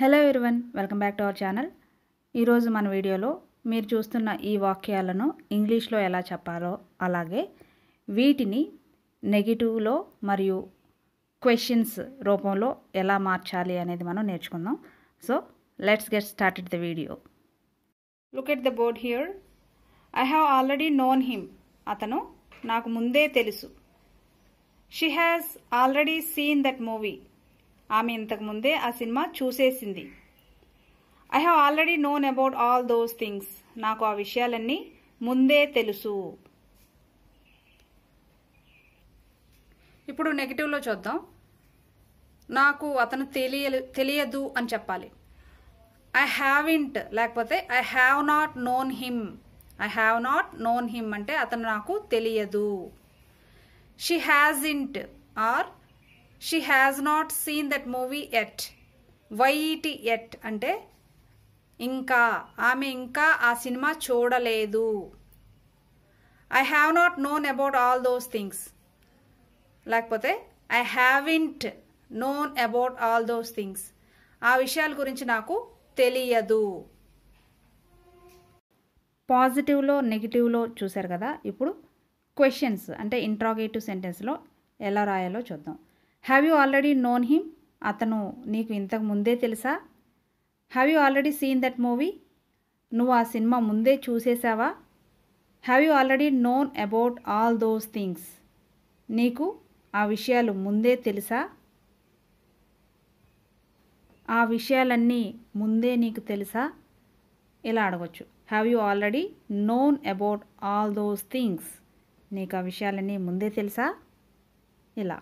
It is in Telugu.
hello everyone welcome back to our channel ఈరోజు మన వీడియోలో మీరు చూస్తున్న ఈ వాక్యాలను ఇంగ్లీష్లో ఎలా చెప్పాలో అలాగే వీటిని నెగిటివ్లో మరియు క్వశ్చన్స్ రూపంలో ఎలా మార్చాలి అనేది మనం నేర్చుకుందాం so let's get started the video look at the board here I have already known him అతను నాకు ముందే తెలుసు she has already seen that movie ఆమె ఇంతకుముందే ఆ సినిమా చూసేసింది I have already known about all those things నాకు ఆ విషయాలన్నీ ముందే తెలుసు ఇప్పుడు నెగిటివ్లో చూద్దాం నాకు అతను తెలియ తెలియదు అని చెప్పాలి ఐ హ్యావింట్ లేకపోతే I have not known him I have not known him అంటే అతను నాకు తెలియదు she hasn't or she has not seen that movie yet వైటి ఎట్ అంటే ఇంకా ఆమె ఇంకా ఆ సినిమా చూడలేదు I have not known about all those things లేకపోతే I haven't known about all those things ఆ విషయాల గురించి నాకు తెలియదు పాజిటివ్లో నెగిటివ్లో చూశారు కదా ఇప్పుడు క్వశ్చన్స్ అంటే ఇంట్రాగేటివ్ సెంటెన్స్లో ఎలా రాయాలో చూద్దాం have you already known him అతను నీకు ఇంతకు ముందే తెలుసా have you already seen that movie నువ్వు ఆ సినిమా ముందే చూసేసావా have you already known about all those things నీకు ఆ విషయాలు ముందే తెలుసా ఆ విషయాలన్నీ ముందే నీకు తెలుసా ఇలా అడగచ్చు have you already known about all those things నీకు ఆ విషయాలన్నీ ముందే తెలుసా ఇలా